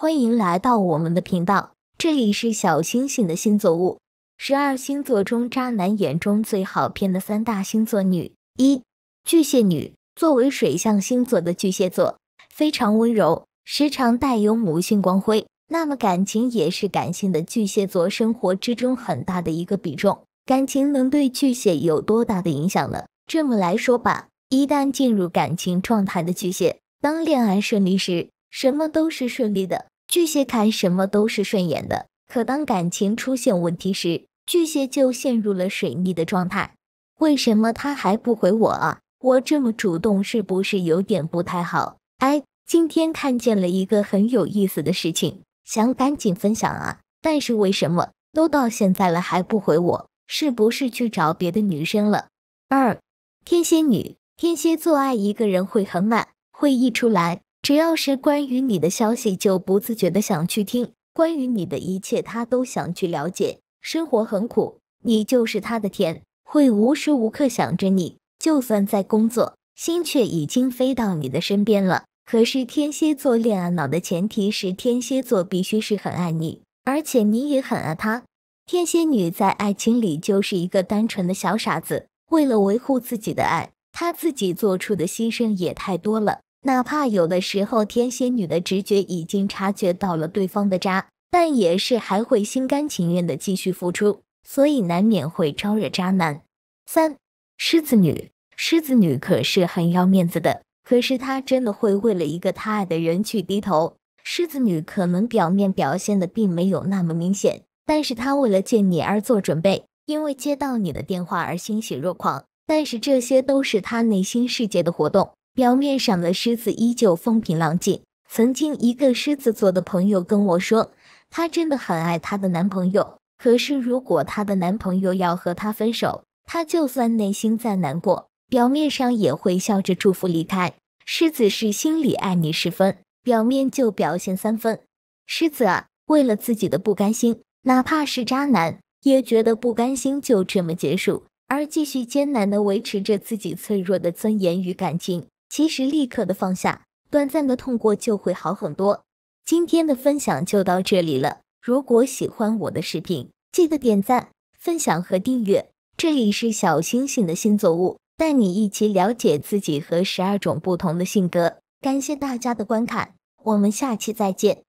欢迎来到我们的频道，这里是小星星的星座屋。十二星座中，渣男眼中最好骗的三大星座女：一、巨蟹女。作为水象星座的巨蟹座，非常温柔，时常带有母性光辉。那么感情也是感性的巨蟹座生活之中很大的一个比重。感情能对巨蟹有多大的影响呢？这么来说吧，一旦进入感情状态的巨蟹，当恋爱顺利时。什么都是顺利的，巨蟹看什么都是顺眼的。可当感情出现问题时，巨蟹就陷入了水逆的状态。为什么他还不回我啊？我这么主动是不是有点不太好？哎，今天看见了一个很有意思的事情，想赶紧分享啊！但是为什么都到现在了还不回我？是不是去找别的女生了？二，天蝎女，天蝎座爱一个人会很满，会溢出来。只要是关于你的消息，就不自觉的想去听；关于你的一切，他都想去了解。生活很苦，你就是他的甜，会无时无刻想着你。就算在工作，心却已经飞到你的身边了。可是天蝎座恋爱脑的前提是，天蝎座必须是很爱你，而且你也很爱他。天蝎女在爱情里就是一个单纯的小傻子，为了维护自己的爱，她自己做出的牺牲也太多了。哪怕有的时候天蝎女的直觉已经察觉到了对方的渣，但也是还会心甘情愿的继续付出，所以难免会招惹渣男。三狮子女，狮子女可是很要面子的，可是她真的会为了一个她爱的人去低头。狮子女可能表面表现的并没有那么明显，但是她为了见你而做准备，因为接到你的电话而欣喜若狂，但是这些都是她内心世界的活动。表面上的狮子依旧风平浪静。曾经一个狮子座的朋友跟我说，她真的很爱她的男朋友，可是如果她的男朋友要和她分手，她就算内心再难过，表面上也会笑着祝福离开。狮子是心里爱你十分，表面就表现三分。狮子啊，为了自己的不甘心，哪怕是渣男，也觉得不甘心就这么结束，而继续艰难的维持着自己脆弱的尊严与感情。其实，立刻的放下，短暂的痛过就会好很多。今天的分享就到这里了。如果喜欢我的视频，记得点赞、分享和订阅。这里是小星星的星座物，带你一起了解自己和十二种不同的性格。感谢大家的观看，我们下期再见。